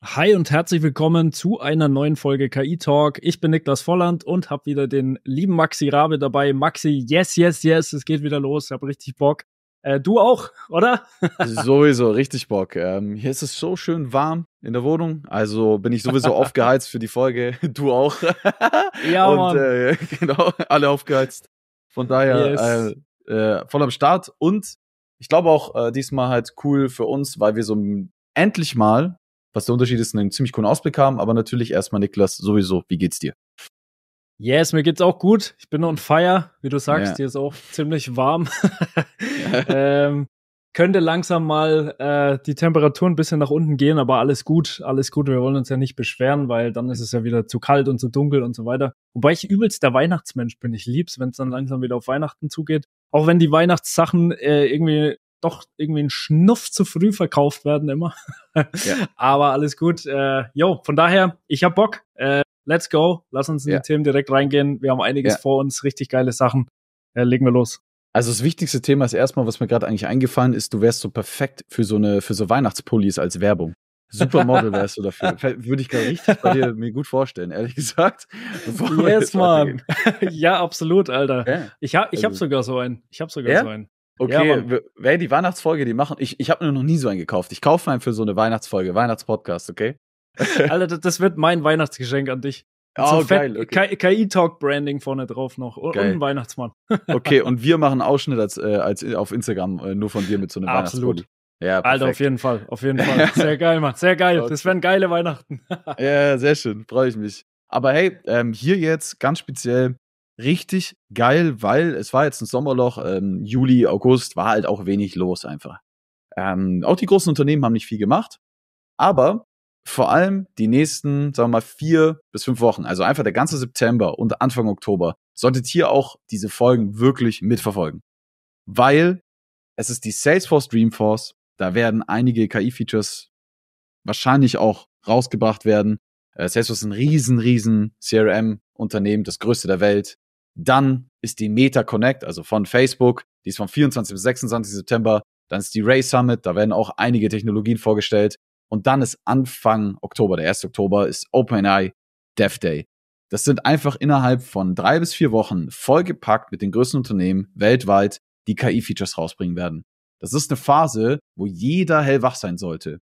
Hi und herzlich willkommen zu einer neuen Folge KI Talk. Ich bin Niklas Volland und habe wieder den lieben Maxi Rabe dabei. Maxi, yes, yes, yes, es geht wieder los. Ich habe richtig Bock. Äh, du auch, oder? sowieso, richtig Bock. Ähm, hier ist es so schön warm in der Wohnung, also bin ich sowieso aufgeheizt für die Folge. Du auch. ja, und, Mann. Äh, genau, alle aufgeheizt. Von daher yes. Äh, äh, voll am Start und ich glaube auch äh, diesmal halt cool für uns, weil wir so endlich mal was der Unterschied ist, einen ziemlich coolen Ausblick haben. Aber natürlich erstmal, Niklas, sowieso, wie geht's dir? Yes, mir geht's auch gut. Ich bin on fire, wie du sagst. Ja. Hier ist auch ziemlich warm. ähm, könnte langsam mal äh, die Temperatur ein bisschen nach unten gehen, aber alles gut, alles gut. Wir wollen uns ja nicht beschweren, weil dann ist es ja wieder zu kalt und zu dunkel und so weiter. Wobei ich übelst der Weihnachtsmensch bin. Ich lieb's, wenn es dann langsam wieder auf Weihnachten zugeht. Auch wenn die Weihnachtssachen äh, irgendwie doch irgendwie ein Schnuff zu früh verkauft werden immer. ja. Aber alles gut. Äh, von daher, ich hab Bock. Äh, let's go. Lass uns in ja. die Themen direkt reingehen. Wir haben einiges ja. vor uns, richtig geile Sachen. Äh, legen wir los. Also das wichtigste Thema ist erstmal, was mir gerade eigentlich eingefallen ist, du wärst so perfekt für so eine für so Weihnachtspullis als Werbung. Supermodel wärst du dafür. Würde ich gar richtig bei dir mir gut vorstellen, ehrlich gesagt. yes, Mann. ja, absolut, Alter. Ja. Ich, ha ich also. habe sogar so einen. Ich habe sogar ja? so einen. Okay, ja, wer die Weihnachtsfolge, die machen. Ich, ich habe nur noch nie so einen gekauft. Ich kaufe einen für so eine Weihnachtsfolge, Weihnachtspodcast, okay? Alter, das wird mein Weihnachtsgeschenk an dich. Oh, so geil, okay. KI-Talk-Branding vorne drauf noch. Geil. ein Weihnachtsmann. okay, und wir machen Ausschnitt als, äh, als äh, auf Instagram äh, nur von dir mit so einem Absolut. Ja, perfekt. Alter, auf jeden Fall, auf jeden Fall. Sehr geil, Mann, sehr geil. Das wären geile Weihnachten. ja, sehr schön, freue ich mich. Aber hey, ähm, hier jetzt ganz speziell richtig geil, weil es war jetzt ein Sommerloch, ähm, Juli, August war halt auch wenig los einfach. Ähm, auch die großen Unternehmen haben nicht viel gemacht, aber vor allem die nächsten, sagen wir mal, vier bis fünf Wochen, also einfach der ganze September und Anfang Oktober, solltet ihr auch diese Folgen wirklich mitverfolgen. Weil es ist die Salesforce Dreamforce, da werden einige KI-Features wahrscheinlich auch rausgebracht werden. Äh, Salesforce ist ein riesen, riesen CRM-Unternehmen, das größte der Welt. Dann ist die Meta Connect, also von Facebook, die ist vom 24 bis 26 September. Dann ist die Ray Summit, da werden auch einige Technologien vorgestellt. Und dann ist Anfang Oktober, der 1. Oktober, ist OpenAI Dev Day. Das sind einfach innerhalb von drei bis vier Wochen vollgepackt mit den größten Unternehmen weltweit, die KI-Features rausbringen werden. Das ist eine Phase, wo jeder hellwach sein sollte,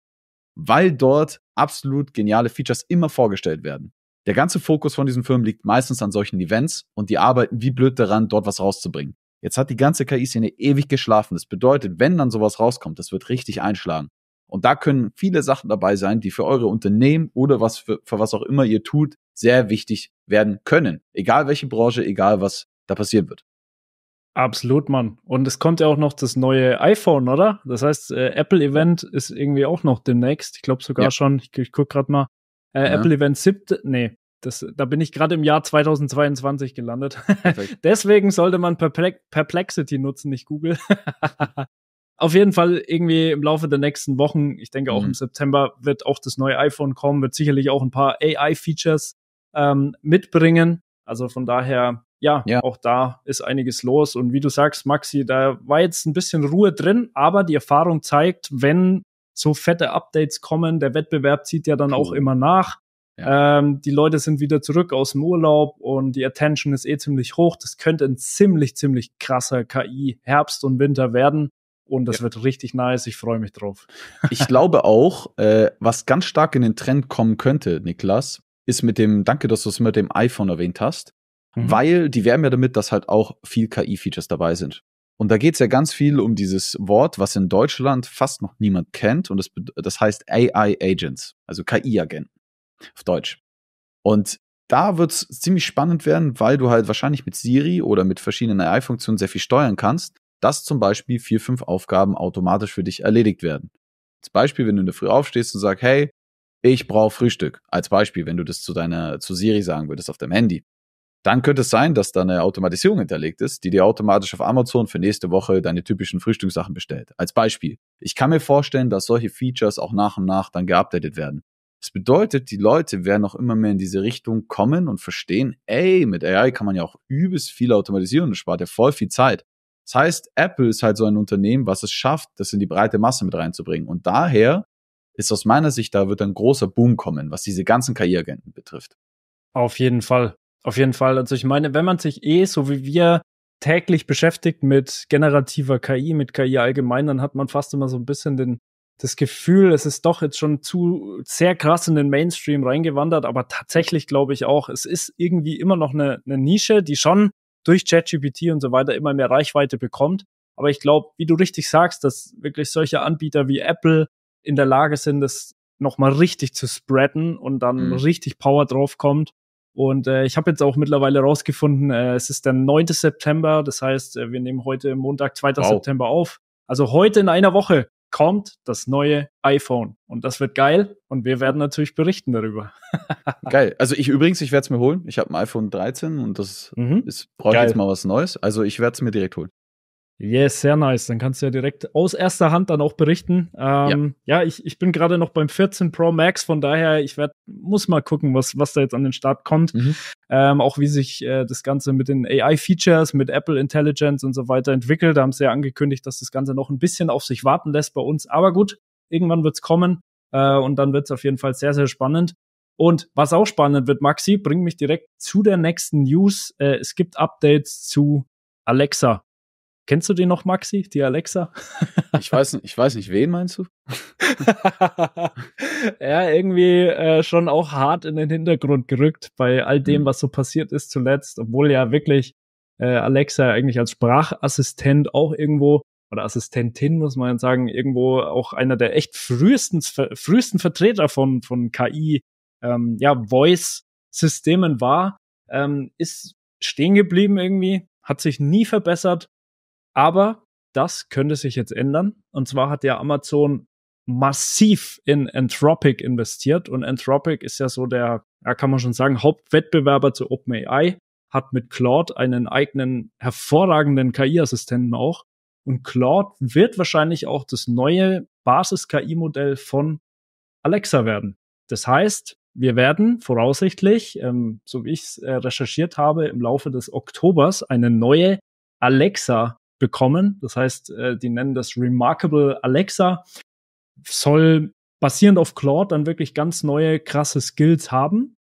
weil dort absolut geniale Features immer vorgestellt werden. Der ganze Fokus von diesen Firmen liegt meistens an solchen Events und die arbeiten wie blöd daran, dort was rauszubringen. Jetzt hat die ganze KI-Szene ewig geschlafen. Das bedeutet, wenn dann sowas rauskommt, das wird richtig einschlagen. Und da können viele Sachen dabei sein, die für eure Unternehmen oder was für, für was auch immer ihr tut, sehr wichtig werden können. Egal welche Branche, egal was da passieren wird. Absolut, Mann. Und es kommt ja auch noch das neue iPhone, oder? Das heißt, äh, Apple-Event ist irgendwie auch noch demnächst. Ich glaube sogar ja. schon, ich, ich gucke gerade mal, äh, ja. Apple Event 7. Nee, das, da bin ich gerade im Jahr 2022 gelandet. Deswegen sollte man Perplex Perplexity nutzen, nicht Google. Auf jeden Fall irgendwie im Laufe der nächsten Wochen, ich denke auch mhm. im September, wird auch das neue iPhone kommen, wird sicherlich auch ein paar AI-Features ähm, mitbringen. Also von daher, ja, ja, auch da ist einiges los. Und wie du sagst, Maxi, da war jetzt ein bisschen Ruhe drin, aber die Erfahrung zeigt, wenn so fette Updates kommen. Der Wettbewerb zieht ja dann auch immer nach. Ja. Ähm, die Leute sind wieder zurück aus dem Urlaub und die Attention ist eh ziemlich hoch. Das könnte ein ziemlich, ziemlich krasser KI-Herbst und Winter werden. Und das ja. wird richtig nice. Ich freue mich drauf. ich glaube auch, äh, was ganz stark in den Trend kommen könnte, Niklas, ist mit dem, danke, dass du es mit dem iPhone erwähnt hast, mhm. weil die werben ja damit, dass halt auch viel KI-Features dabei sind. Und da geht es ja ganz viel um dieses Wort, was in Deutschland fast noch niemand kennt. Und das, das heißt AI-Agents, also KI-Agenten auf Deutsch. Und da wird es ziemlich spannend werden, weil du halt wahrscheinlich mit Siri oder mit verschiedenen AI-Funktionen sehr viel steuern kannst, dass zum Beispiel vier, fünf Aufgaben automatisch für dich erledigt werden. Als Beispiel, wenn du in der Früh aufstehst und sagst, hey, ich brauche Frühstück. Als Beispiel, wenn du das zu deiner, zu Siri sagen würdest auf deinem Handy dann könnte es sein, dass da eine Automatisierung hinterlegt ist, die dir automatisch auf Amazon für nächste Woche deine typischen Frühstückssachen bestellt. Als Beispiel. Ich kann mir vorstellen, dass solche Features auch nach und nach dann geupdatet werden. Das bedeutet, die Leute werden auch immer mehr in diese Richtung kommen und verstehen, ey, mit AI kann man ja auch übelst viel automatisieren und spart ja voll viel Zeit. Das heißt, Apple ist halt so ein Unternehmen, was es schafft, das in die breite Masse mit reinzubringen. Und daher ist aus meiner Sicht, da wird ein großer Boom kommen, was diese ganzen KI-Agenten betrifft. Auf jeden Fall. Auf jeden Fall. Also ich meine, wenn man sich eh, so wie wir, täglich beschäftigt mit generativer KI, mit KI allgemein, dann hat man fast immer so ein bisschen den, das Gefühl, es ist doch jetzt schon zu sehr krass in den Mainstream reingewandert, aber tatsächlich glaube ich auch, es ist irgendwie immer noch eine, eine Nische, die schon durch ChatGPT und so weiter immer mehr Reichweite bekommt. Aber ich glaube, wie du richtig sagst, dass wirklich solche Anbieter wie Apple in der Lage sind, das nochmal richtig zu spreaden und dann mhm. richtig Power drauf kommt und äh, ich habe jetzt auch mittlerweile rausgefunden, äh, es ist der 9. September, das heißt, äh, wir nehmen heute Montag, 2. Wow. September auf. Also heute in einer Woche kommt das neue iPhone. Und das wird geil. Und wir werden natürlich berichten darüber. geil. Also ich übrigens, ich werde es mir holen. Ich habe ein iPhone 13 und das mhm. ist, brauche ich jetzt mal was Neues. Also ich werde es mir direkt holen. Yes, sehr nice. Dann kannst du ja direkt aus erster Hand dann auch berichten. Ähm, ja. ja. ich, ich bin gerade noch beim 14 Pro Max, von daher, ich werd, muss mal gucken, was, was da jetzt an den Start kommt. Mhm. Ähm, auch wie sich äh, das Ganze mit den AI-Features, mit Apple Intelligence und so weiter entwickelt. Da haben sie ja angekündigt, dass das Ganze noch ein bisschen auf sich warten lässt bei uns. Aber gut, irgendwann wird es kommen äh, und dann wird es auf jeden Fall sehr, sehr spannend. Und was auch spannend wird, Maxi, bringt mich direkt zu der nächsten News. Äh, es gibt Updates zu Alexa Kennst du den noch, Maxi, die Alexa? ich, weiß, ich weiß nicht, wen meinst du? ja, irgendwie äh, schon auch hart in den Hintergrund gerückt bei all dem, mhm. was so passiert ist zuletzt, obwohl ja wirklich äh, Alexa eigentlich als Sprachassistent auch irgendwo oder Assistentin, muss man sagen, irgendwo auch einer der echt frühesten, frühesten Vertreter von, von KI, ähm, ja, Voice-Systemen war, ähm, ist stehen geblieben irgendwie, hat sich nie verbessert aber das könnte sich jetzt ändern. Und zwar hat ja Amazon massiv in Anthropic investiert. Und Anthropic ist ja so der, ja, kann man schon sagen, Hauptwettbewerber zu OpenAI, hat mit Claude einen eigenen hervorragenden KI-Assistenten auch. Und Claude wird wahrscheinlich auch das neue Basis-KI-Modell von Alexa werden. Das heißt, wir werden voraussichtlich, ähm, so wie ich es äh, recherchiert habe, im Laufe des Oktobers eine neue Alexa bekommen. Das heißt, äh, die nennen das Remarkable Alexa. Soll basierend auf Claude dann wirklich ganz neue, krasse Skills haben.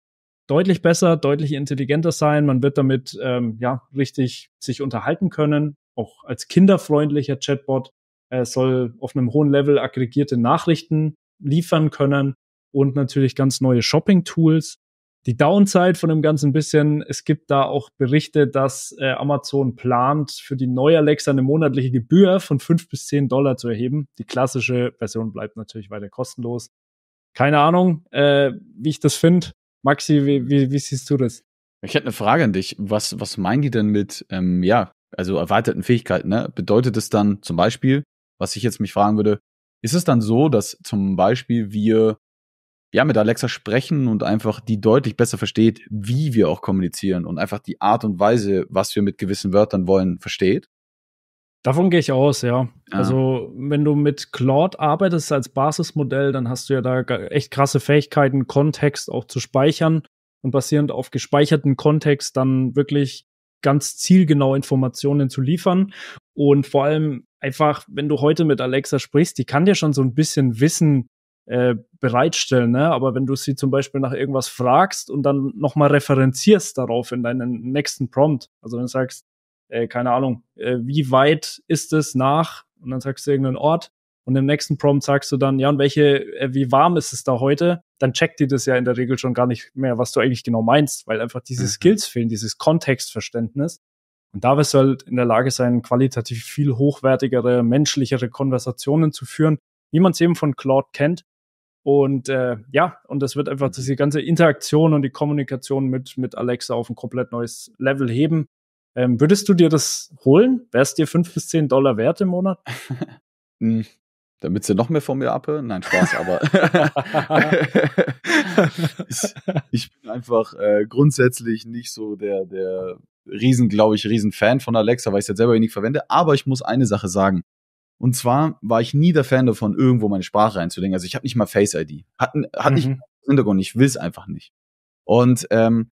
Deutlich besser, deutlich intelligenter sein. Man wird damit ähm, ja richtig sich unterhalten können. Auch als kinderfreundlicher Chatbot äh, soll auf einem hohen Level aggregierte Nachrichten liefern können und natürlich ganz neue Shopping-Tools die Downside von dem Ganzen ein bisschen, es gibt da auch Berichte, dass äh, Amazon plant, für die neue Alexa eine monatliche Gebühr von fünf bis zehn Dollar zu erheben. Die klassische Version bleibt natürlich weiter kostenlos. Keine Ahnung, äh, wie ich das finde. Maxi, wie, wie, wie siehst du das? Ich hätte eine Frage an dich. Was, was meinen die denn mit, ähm, ja, also erweiterten Fähigkeiten? Ne? Bedeutet es dann zum Beispiel, was ich jetzt mich fragen würde, ist es dann so, dass zum Beispiel wir ja, mit Alexa sprechen und einfach die deutlich besser versteht, wie wir auch kommunizieren und einfach die Art und Weise, was wir mit gewissen Wörtern wollen, versteht? Davon gehe ich aus, ja. Ah. Also, wenn du mit Claude arbeitest als Basismodell, dann hast du ja da echt krasse Fähigkeiten, Kontext auch zu speichern und basierend auf gespeicherten Kontext dann wirklich ganz zielgenau Informationen zu liefern. Und vor allem einfach, wenn du heute mit Alexa sprichst, die kann dir schon so ein bisschen wissen, äh, bereitstellen. Ne? Aber wenn du sie zum Beispiel nach irgendwas fragst und dann nochmal referenzierst darauf in deinen nächsten Prompt, also dann sagst, äh, keine Ahnung, äh, wie weit ist es nach, und dann sagst du irgendeinen Ort, und im nächsten Prompt sagst du dann, ja, und welche, äh, wie warm ist es da heute? Dann checkt die das ja in der Regel schon gar nicht mehr, was du eigentlich genau meinst, weil einfach diese mhm. Skills fehlen, dieses Kontextverständnis. Und da wirst du halt in der Lage sein, qualitativ viel hochwertigere, menschlichere Konversationen zu führen, wie man es eben von Claude kennt, und äh, ja, und das wird einfach diese ganze Interaktion und die Kommunikation mit, mit Alexa auf ein komplett neues Level heben. Ähm, würdest du dir das holen? Wäre es dir fünf bis zehn Dollar wert im Monat? Hm, damit sie noch mehr von mir abhören? Nein, Spaß, aber ich, ich, bin einfach äh, grundsätzlich nicht so der, der riesen, glaube ich, riesen Fan von Alexa, weil ich es jetzt selber nicht verwende. Aber ich muss eine Sache sagen. Und zwar war ich nie der Fan davon, irgendwo meine Sprache reinzulegen. Also ich habe nicht mal Face ID. Hatten, hatte mhm. ich Hintergrund, ich will es einfach nicht. Und ähm,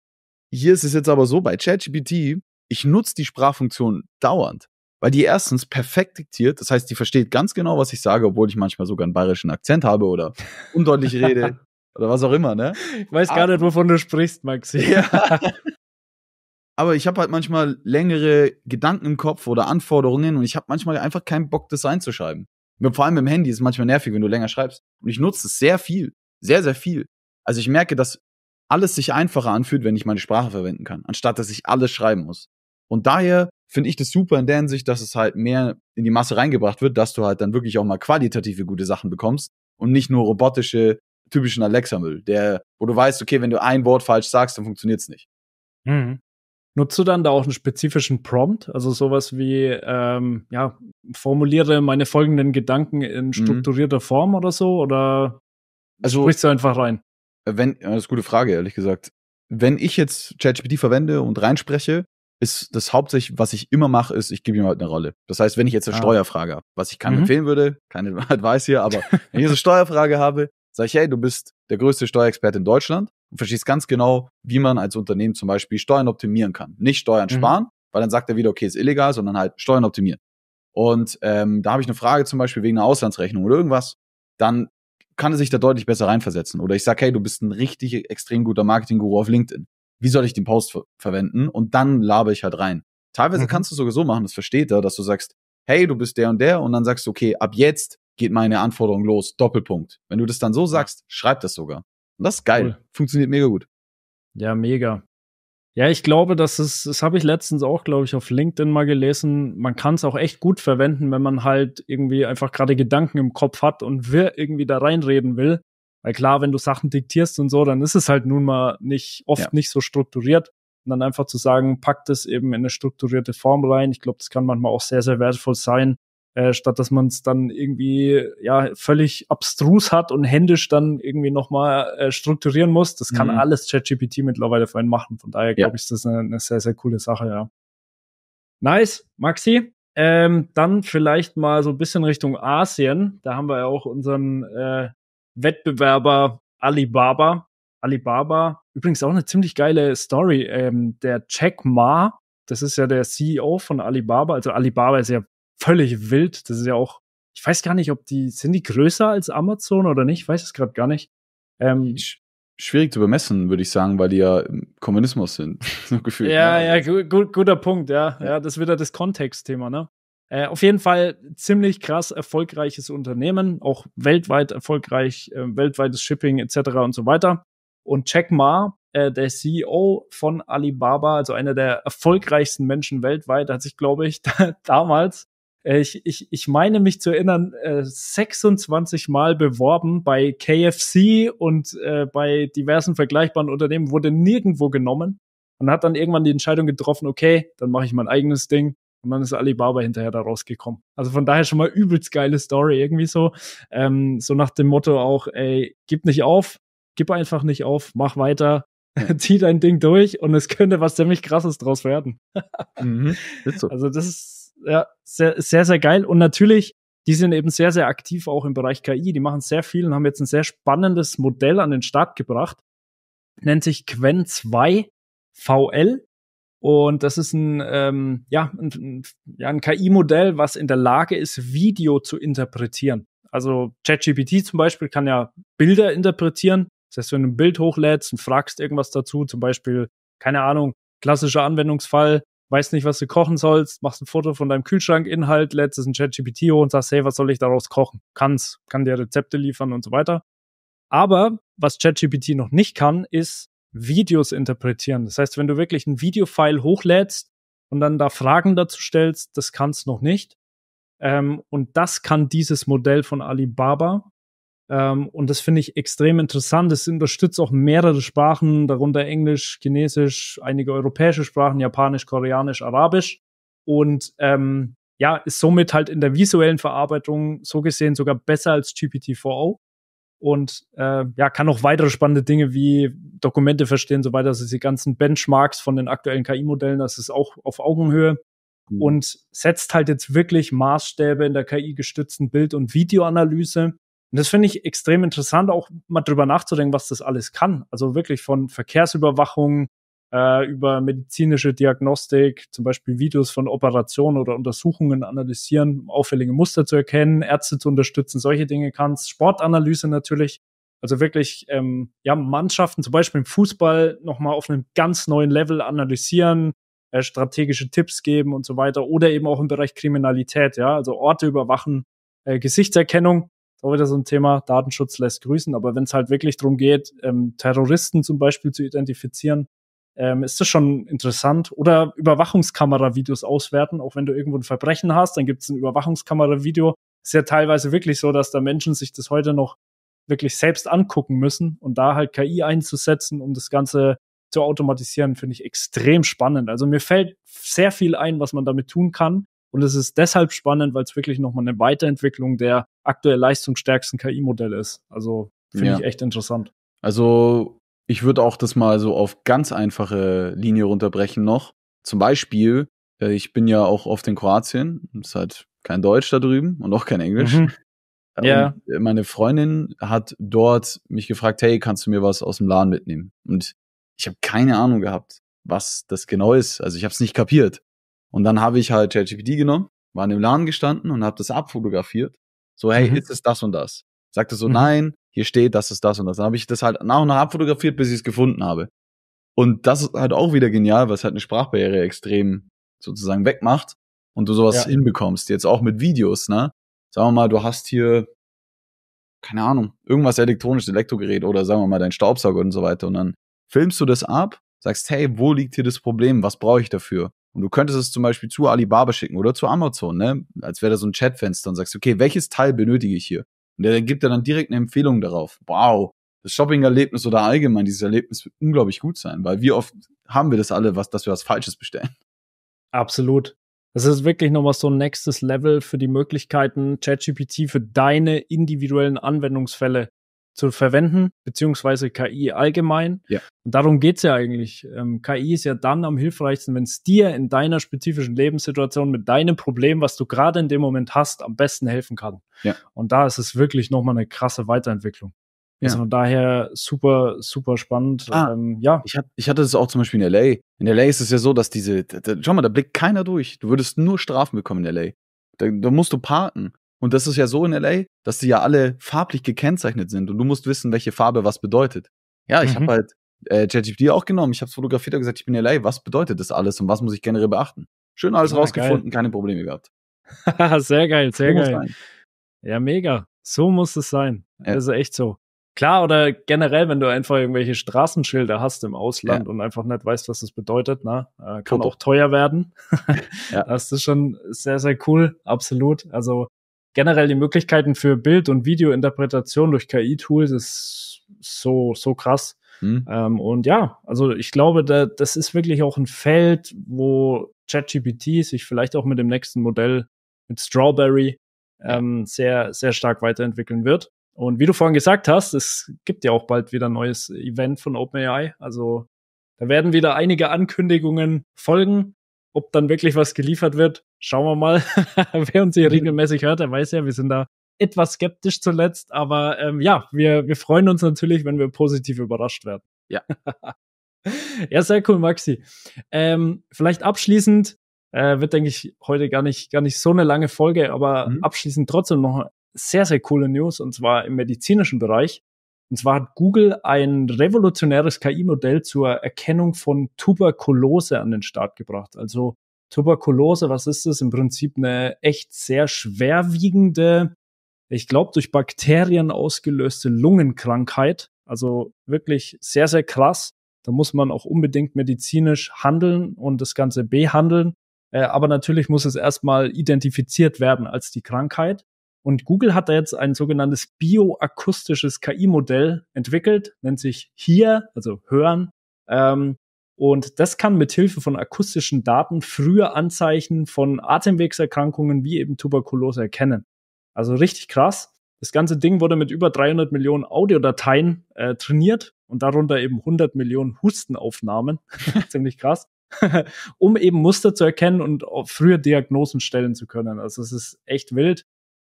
hier ist es jetzt aber so, bei ChatGPT, ich nutze die Sprachfunktion dauernd, weil die erstens perfekt diktiert, das heißt, die versteht ganz genau, was ich sage, obwohl ich manchmal sogar einen bayerischen Akzent habe oder undeutlich rede oder was auch immer, ne? Ich weiß aber, gar nicht, wovon du sprichst, Maxi. Ja. aber ich habe halt manchmal längere Gedanken im Kopf oder Anforderungen und ich habe manchmal einfach keinen Bock, das einzuschreiben. Vor allem im Handy ist es manchmal nervig, wenn du länger schreibst. Und ich nutze es sehr viel, sehr, sehr viel. Also ich merke, dass alles sich einfacher anfühlt, wenn ich meine Sprache verwenden kann, anstatt dass ich alles schreiben muss. Und daher finde ich das super in der Hinsicht, dass es halt mehr in die Masse reingebracht wird, dass du halt dann wirklich auch mal qualitative gute Sachen bekommst und nicht nur robotische, typischen Alexa-Müll, der, wo du weißt, okay, wenn du ein Wort falsch sagst, dann funktioniert's nicht. Mhm. Nutzt du dann da auch einen spezifischen Prompt? Also sowas wie, ähm, ja, formuliere meine folgenden Gedanken in mhm. strukturierter mhm. Form oder so? Oder also, sprichst du einfach rein? Wenn, das ist eine gute Frage, ehrlich gesagt. Wenn ich jetzt ChatGPT verwende und reinspreche, ist das hauptsächlich, was ich immer mache, ist, ich gebe ihm halt eine Rolle. Das heißt, wenn ich jetzt eine ah. Steuerfrage habe, was ich keinem mhm. empfehlen würde, keine Advice hier, aber wenn ich jetzt eine Steuerfrage habe, sage ich, hey, du bist der größte Steuerexperte in Deutschland, und verstehst ganz genau, wie man als Unternehmen zum Beispiel Steuern optimieren kann. Nicht Steuern mhm. sparen, weil dann sagt er wieder, okay, ist illegal, sondern halt Steuern optimieren. Und ähm, da habe ich eine Frage zum Beispiel wegen einer Auslandsrechnung oder irgendwas, dann kann er sich da deutlich besser reinversetzen. Oder ich sage, hey, du bist ein richtig extrem guter Marketing-Guru auf LinkedIn. Wie soll ich den Post ver verwenden? Und dann labe ich halt rein. Teilweise mhm. kannst du sogar so machen, das versteht er, dass du sagst, hey, du bist der und der und dann sagst du, okay, ab jetzt geht meine Anforderung los, Doppelpunkt. Wenn du das dann so sagst, schreib das sogar. Und das ist geil. Cool. Funktioniert mega gut. Ja, mega. Ja, ich glaube, das, es, das habe ich letztens auch, glaube ich, auf LinkedIn mal gelesen. Man kann es auch echt gut verwenden, wenn man halt irgendwie einfach gerade Gedanken im Kopf hat und wir irgendwie da reinreden will. Weil klar, wenn du Sachen diktierst und so, dann ist es halt nun mal nicht, oft ja. nicht so strukturiert. Und dann einfach zu sagen, packt es eben in eine strukturierte Form rein. Ich glaube, das kann manchmal auch sehr, sehr wertvoll sein, äh, statt dass man es dann irgendwie ja völlig abstrus hat und händisch dann irgendwie nochmal äh, strukturieren muss. Das kann mhm. alles ChatGPT mittlerweile vorhin machen. Von daher glaube ja. ich, ist das eine, eine sehr, sehr coole Sache, ja. Nice, Maxi. Ähm, dann vielleicht mal so ein bisschen Richtung Asien. Da haben wir ja auch unseren äh, Wettbewerber Alibaba. Alibaba, übrigens auch eine ziemlich geile Story. Ähm, der Jack Ma, das ist ja der CEO von Alibaba. Also Alibaba ist ja völlig wild. Das ist ja auch, ich weiß gar nicht, ob die, sind die größer als Amazon oder nicht? Ich weiß es gerade gar nicht. Ähm, Sch schwierig zu bemessen, würde ich sagen, weil die ja im Kommunismus sind, so gefühlt. Ja, ne? ja, gu guter Punkt, ja. Ja, das ist wieder das Kontextthema, ne? Äh, auf jeden Fall ziemlich krass erfolgreiches Unternehmen, auch weltweit erfolgreich, äh, weltweites Shipping etc. und so weiter. Und Jack Ma, äh, der CEO von Alibaba, also einer der erfolgreichsten Menschen weltweit, hat sich, glaube ich, da, damals äh, ich, ich, ich meine mich zu erinnern, 26 äh, Mal beworben bei KFC und äh, bei diversen vergleichbaren Unternehmen, wurde nirgendwo genommen und hat dann irgendwann die Entscheidung getroffen, okay, dann mache ich mein eigenes Ding. Und dann ist Alibaba hinterher da rausgekommen. Also von daher schon mal übelst geile Story, irgendwie so. Ähm, so nach dem Motto auch, ey, gib nicht auf, gib einfach nicht auf, mach weiter, zieh dein Ding durch und es könnte was ziemlich krasses draus werden. mhm, so. Also das ist ja, sehr, sehr, sehr geil. Und natürlich, die sind eben sehr, sehr aktiv auch im Bereich KI. Die machen sehr viel und haben jetzt ein sehr spannendes Modell an den Start gebracht. Nennt sich Quen 2 VL. Und das ist ein, ähm, ja, ein, ja, ein KI-Modell, was in der Lage ist, Video zu interpretieren. Also ChatGPT zum Beispiel kann ja Bilder interpretieren. Das heißt, wenn du ein Bild hochlädst und fragst irgendwas dazu, zum Beispiel, keine Ahnung, klassischer Anwendungsfall, weißt nicht, was du kochen sollst, machst ein Foto von deinem Kühlschrankinhalt, lädst es in ChatGPT hoch und sagst, hey, was soll ich daraus kochen? Kann's, kann dir Rezepte liefern und so weiter. Aber was ChatGPT noch nicht kann, ist Videos interpretieren. Das heißt, wenn du wirklich ein Videofile hochlädst und dann da Fragen dazu stellst, das kann's noch nicht. Ähm, und das kann dieses Modell von Alibaba, ähm, und das finde ich extrem interessant. Es unterstützt auch mehrere Sprachen, darunter Englisch, Chinesisch, einige europäische Sprachen, Japanisch, Koreanisch, Arabisch. Und ähm, ja, ist somit halt in der visuellen Verarbeitung so gesehen sogar besser als GPT-4o. Und äh, ja, kann auch weitere spannende Dinge wie Dokumente verstehen, so weiter. Also die ganzen Benchmarks von den aktuellen KI-Modellen, das ist auch auf Augenhöhe. Und setzt halt jetzt wirklich Maßstäbe in der KI-gestützten Bild- und Videoanalyse und das finde ich extrem interessant, auch mal drüber nachzudenken, was das alles kann. Also wirklich von Verkehrsüberwachung äh, über medizinische Diagnostik, zum Beispiel Videos von Operationen oder Untersuchungen analysieren, um auffällige Muster zu erkennen, Ärzte zu unterstützen, solche Dinge kannst, Sportanalyse natürlich. Also wirklich, ähm, ja, Mannschaften, zum Beispiel im Fußball, nochmal auf einem ganz neuen Level analysieren, äh, strategische Tipps geben und so weiter. Oder eben auch im Bereich Kriminalität, ja, also Orte überwachen, äh, Gesichtserkennung auch wieder so ein Thema, Datenschutz lässt grüßen, aber wenn es halt wirklich darum geht, ähm, Terroristen zum Beispiel zu identifizieren, ähm, ist das schon interessant. Oder Überwachungskamera-Videos auswerten, auch wenn du irgendwo ein Verbrechen hast, dann gibt es ein Überwachungskamera-Video. Ist ja teilweise wirklich so, dass da Menschen sich das heute noch wirklich selbst angucken müssen und da halt KI einzusetzen, um das Ganze zu automatisieren, finde ich extrem spannend. Also mir fällt sehr viel ein, was man damit tun kann. Und es ist deshalb spannend, weil es wirklich nochmal eine Weiterentwicklung der aktuell leistungsstärksten KI-Modelle ist. Also finde ja. ich echt interessant. Also ich würde auch das mal so auf ganz einfache Linie runterbrechen noch. Zum Beispiel, äh, ich bin ja auch oft in Kroatien, ist halt kein Deutsch da drüben und auch kein Englisch. Mhm. Ja. meine Freundin hat dort mich gefragt, hey, kannst du mir was aus dem Laden mitnehmen? Und ich habe keine Ahnung gehabt, was das genau ist. Also ich habe es nicht kapiert. Und dann habe ich halt ChatGPT genommen, war in dem Laden gestanden und habe das abfotografiert. So, hey, mhm. ist es das und das? Sagte so, mhm. nein, hier steht, das ist das und das. Dann habe ich das halt nach und nach abfotografiert, bis ich es gefunden habe. Und das ist halt auch wieder genial, weil es halt eine Sprachbarriere extrem sozusagen wegmacht und du sowas ja. hinbekommst. Jetzt auch mit Videos, ne? Sagen wir mal, du hast hier, keine Ahnung, irgendwas elektronisches Elektrogerät oder sagen wir mal dein Staubsauger und so weiter. Und dann filmst du das ab, sagst, hey, wo liegt hier das Problem? Was brauche ich dafür? Und du könntest es zum Beispiel zu Alibaba schicken oder zu Amazon, ne? Als wäre da so ein Chatfenster und sagst, okay, welches Teil benötige ich hier? Und der gibt dir dann direkt eine Empfehlung darauf. Wow, das Shopping-Erlebnis oder allgemein dieses Erlebnis wird unglaublich gut sein, weil wie oft haben wir das alle, was, dass wir was Falsches bestellen? Absolut. Das ist wirklich nochmal so ein nächstes Level für die Möglichkeiten ChatGPT für deine individuellen Anwendungsfälle zu verwenden, beziehungsweise KI allgemein. Ja. Und darum geht's ja eigentlich. Ähm, KI ist ja dann am hilfreichsten, wenn es dir in deiner spezifischen Lebenssituation mit deinem Problem, was du gerade in dem Moment hast, am besten helfen kann. Ja. Und da ist es wirklich nochmal eine krasse Weiterentwicklung. Ja. Also von daher super, super spannend. Ah, ähm, ja. Ich, hab, ich hatte das auch zum Beispiel in LA. In LA ist es ja so, dass diese, da, da, schau mal, da blickt keiner durch. Du würdest nur Strafen bekommen in LA. Da, da musst du parken. Und das ist ja so in LA, dass die ja alle farblich gekennzeichnet sind und du musst wissen, welche Farbe was bedeutet. Ja, ich mhm. habe halt äh, auch genommen, ich habe es fotografiert und gesagt, ich bin in LA, was bedeutet das alles und was muss ich generell beachten? Schön alles ja, ah, rausgefunden, geil. keine Probleme gehabt. sehr geil, sehr so geil. Ja, mega. So muss es sein. Ja. Also echt so. Klar, oder generell, wenn du einfach irgendwelche Straßenschilder hast im Ausland ja. und einfach nicht weißt, was das bedeutet, na, ne, äh, kann Foto. auch teuer werden. ja. Das ist schon sehr, sehr cool, absolut. Also generell die Möglichkeiten für Bild- und Videointerpretation durch KI-Tools ist so, so krass. Mhm. Ähm, und ja, also ich glaube, da, das ist wirklich auch ein Feld, wo ChatGPT sich vielleicht auch mit dem nächsten Modell, mit Strawberry, ähm, sehr, sehr stark weiterentwickeln wird. Und wie du vorhin gesagt hast, es gibt ja auch bald wieder ein neues Event von OpenAI. Also da werden wieder einige Ankündigungen folgen. Ob dann wirklich was geliefert wird, schauen wir mal. Wer uns hier mhm. regelmäßig hört, der weiß ja, wir sind da etwas skeptisch zuletzt. Aber ähm, ja, wir, wir freuen uns natürlich, wenn wir positiv überrascht werden. Ja. ja, sehr cool, Maxi. Ähm, vielleicht abschließend, äh, wird, denke ich, heute gar nicht, gar nicht so eine lange Folge, aber mhm. abschließend trotzdem noch sehr, sehr coole News und zwar im medizinischen Bereich. Und zwar hat Google ein revolutionäres KI-Modell zur Erkennung von Tuberkulose an den Start gebracht. Also Tuberkulose, was ist das? Im Prinzip eine echt sehr schwerwiegende, ich glaube, durch Bakterien ausgelöste Lungenkrankheit. Also wirklich sehr, sehr krass. Da muss man auch unbedingt medizinisch handeln und das Ganze behandeln. Äh, aber natürlich muss es erstmal identifiziert werden als die Krankheit. Und Google hat da jetzt ein sogenanntes bioakustisches KI-Modell entwickelt, nennt sich HEAR, also Hören. Ähm, und das kann mit Hilfe von akustischen Daten frühe Anzeichen von Atemwegserkrankungen wie eben Tuberkulose erkennen. Also richtig krass. Das ganze Ding wurde mit über 300 Millionen Audiodateien äh, trainiert und darunter eben 100 Millionen Hustenaufnahmen. Ziemlich krass. um eben Muster zu erkennen und frühe Diagnosen stellen zu können. Also es ist echt wild.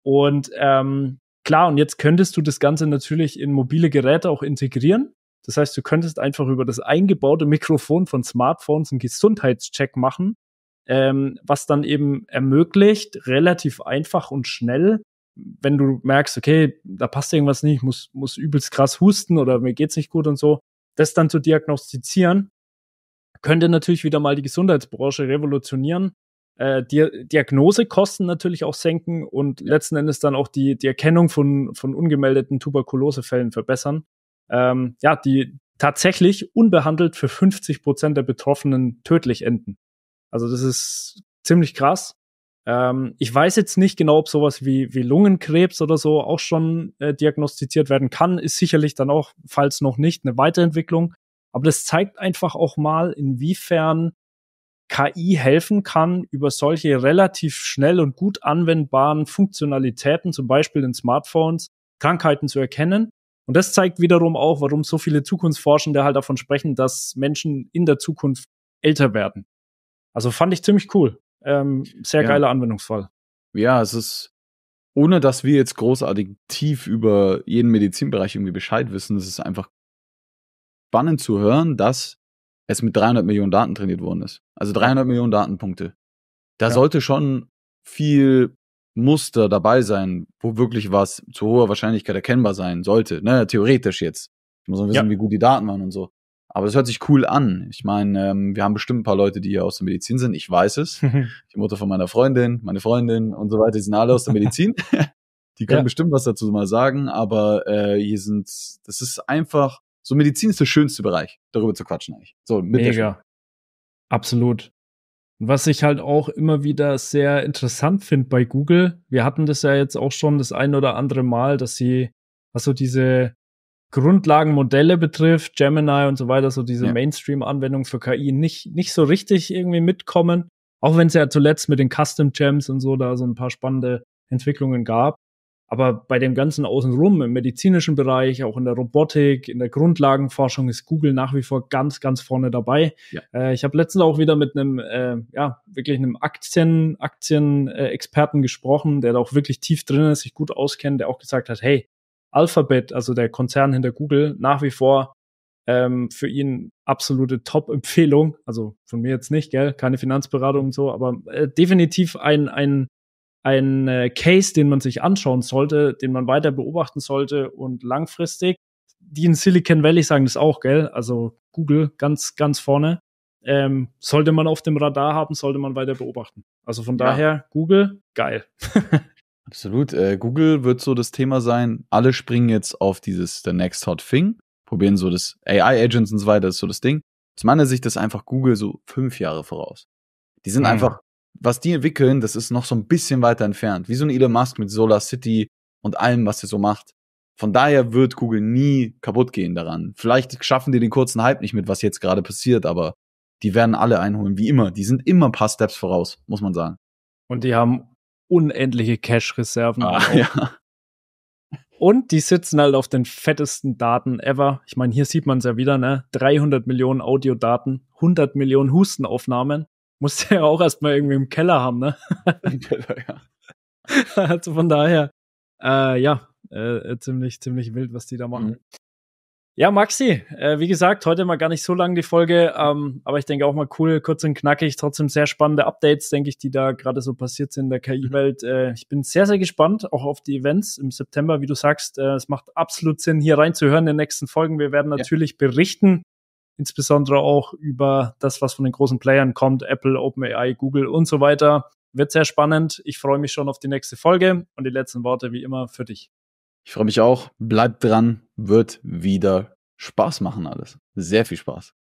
Und ähm, klar, und jetzt könntest du das Ganze natürlich in mobile Geräte auch integrieren. Das heißt, du könntest einfach über das eingebaute Mikrofon von Smartphones einen Gesundheitscheck machen, ähm, was dann eben ermöglicht, relativ einfach und schnell, wenn du merkst, okay, da passt irgendwas nicht, muss, muss übelst krass husten oder mir geht's nicht gut und so, das dann zu diagnostizieren, könnte natürlich wieder mal die Gesundheitsbranche revolutionieren, äh, Diagnosekosten natürlich auch senken und letzten Endes dann auch die, die Erkennung von, von ungemeldeten Tuberkulosefällen verbessern. Ähm, ja, die tatsächlich unbehandelt für 50 Prozent der Betroffenen tödlich enden. Also das ist ziemlich krass. Ähm, ich weiß jetzt nicht genau, ob sowas wie, wie Lungenkrebs oder so auch schon äh, diagnostiziert werden kann. Ist sicherlich dann auch, falls noch nicht, eine Weiterentwicklung. Aber das zeigt einfach auch mal, inwiefern KI helfen kann, über solche relativ schnell und gut anwendbaren Funktionalitäten, zum Beispiel in Smartphones, Krankheiten zu erkennen. Und das zeigt wiederum auch, warum so viele Zukunftsforschende halt davon sprechen, dass Menschen in der Zukunft älter werden. Also fand ich ziemlich cool. Ähm, sehr ja. geiler Anwendungsfall. Ja, es ist, ohne dass wir jetzt großartig tief über jeden Medizinbereich irgendwie Bescheid wissen, es ist einfach spannend zu hören, dass es mit 300 Millionen Daten trainiert worden ist. Also 300 Millionen Datenpunkte. Da ja. sollte schon viel Muster dabei sein, wo wirklich was zu hoher Wahrscheinlichkeit erkennbar sein sollte. Ne, theoretisch jetzt. Ich muss noch wissen, ja. wie gut die Daten waren und so. Aber es hört sich cool an. Ich meine, ähm, wir haben bestimmt ein paar Leute, die hier aus der Medizin sind. Ich weiß es. die Mutter von meiner Freundin, meine Freundin und so weiter, die sind alle aus der Medizin. die können ja. bestimmt was dazu mal sagen, aber äh, hier sind, das ist einfach so Medizin ist der schönste Bereich, darüber zu quatschen eigentlich. So mit Mega. Absolut. Was ich halt auch immer wieder sehr interessant finde bei Google, wir hatten das ja jetzt auch schon das ein oder andere Mal, dass sie, was so diese Grundlagenmodelle betrifft, Gemini und so weiter, so diese ja. Mainstream-Anwendungen für KI nicht, nicht so richtig irgendwie mitkommen. Auch wenn es ja zuletzt mit den Custom Gems und so da so ein paar spannende Entwicklungen gab. Aber bei dem ganzen Außenrum im medizinischen Bereich, auch in der Robotik, in der Grundlagenforschung ist Google nach wie vor ganz, ganz vorne dabei. Ja. Äh, ich habe letztens auch wieder mit einem, äh, ja, wirklich einem Aktien, Aktien-Experten äh, gesprochen, der da auch wirklich tief drin ist, sich gut auskennt, der auch gesagt hat, hey, Alphabet, also der Konzern hinter Google, nach wie vor ähm, für ihn absolute Top-Empfehlung. Also von mir jetzt nicht, gell, keine Finanzberatung und so, aber äh, definitiv ein, ein ein äh, Case, den man sich anschauen sollte, den man weiter beobachten sollte und langfristig. Die in Silicon Valley sagen das auch, gell? Also Google ganz, ganz vorne. Ähm, sollte man auf dem Radar haben, sollte man weiter beobachten. Also von ja. daher, Google, geil. Absolut. Äh, Google wird so das Thema sein. Alle springen jetzt auf dieses The Next Hot Thing, probieren so das AI-Agents und so weiter, ist so das Ding. Aus meiner Sicht ist einfach Google so fünf Jahre voraus. Die sind mhm. einfach was die entwickeln, das ist noch so ein bisschen weiter entfernt. Wie so ein Elon Musk mit Solar City und allem, was er so macht. Von daher wird Google nie kaputt gehen daran. Vielleicht schaffen die den kurzen Hype nicht mit, was jetzt gerade passiert, aber die werden alle einholen, wie immer. Die sind immer ein paar Steps voraus, muss man sagen. Und die haben unendliche Cash-Reserven. Ah, ja. Und die sitzen halt auf den fettesten Daten ever. Ich meine, hier sieht man es ja wieder, ne? 300 Millionen Audiodaten, 100 Millionen Hustenaufnahmen musste ja auch erstmal irgendwie im Keller haben, ne? Im Keller, ja. also von daher, äh, ja, äh, ziemlich, ziemlich wild, was die da machen. Mhm. Ja, Maxi, äh, wie gesagt, heute mal gar nicht so lang die Folge, ähm, aber ich denke auch mal cool, kurz und knackig, trotzdem sehr spannende Updates, denke ich, die da gerade so passiert sind in der mhm. KI-Welt. Äh, ich bin sehr, sehr gespannt, auch auf die Events im September, wie du sagst. Äh, es macht absolut Sinn, hier reinzuhören in den nächsten Folgen. Wir werden natürlich ja. berichten, insbesondere auch über das, was von den großen Playern kommt, Apple, OpenAI, Google und so weiter. Wird sehr spannend. Ich freue mich schon auf die nächste Folge und die letzten Worte wie immer für dich. Ich freue mich auch. Bleibt dran. Wird wieder Spaß machen alles. Sehr viel Spaß.